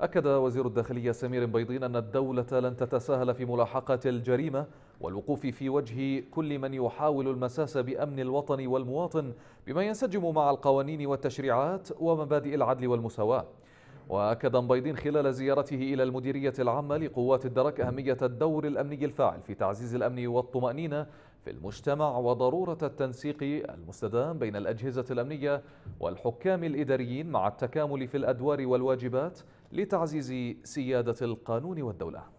أكد وزير الداخلية سمير بيضين أن الدولة لن تتساهل في ملاحقة الجريمة والوقوف في وجه كل من يحاول المساس بأمن الوطن والمواطن بما ينسجم مع القوانين والتشريعات ومبادئ العدل والمساواة وأكد بيضين خلال زيارته إلى المديرية العامة لقوات الدرك أهمية الدور الأمني الفاعل في تعزيز الأمن والطمأنينة في المجتمع وضرورة التنسيق المستدام بين الأجهزة الأمنية والحكام الإداريين مع التكامل في الأدوار والواجبات لتعزيز سيادة القانون والدولة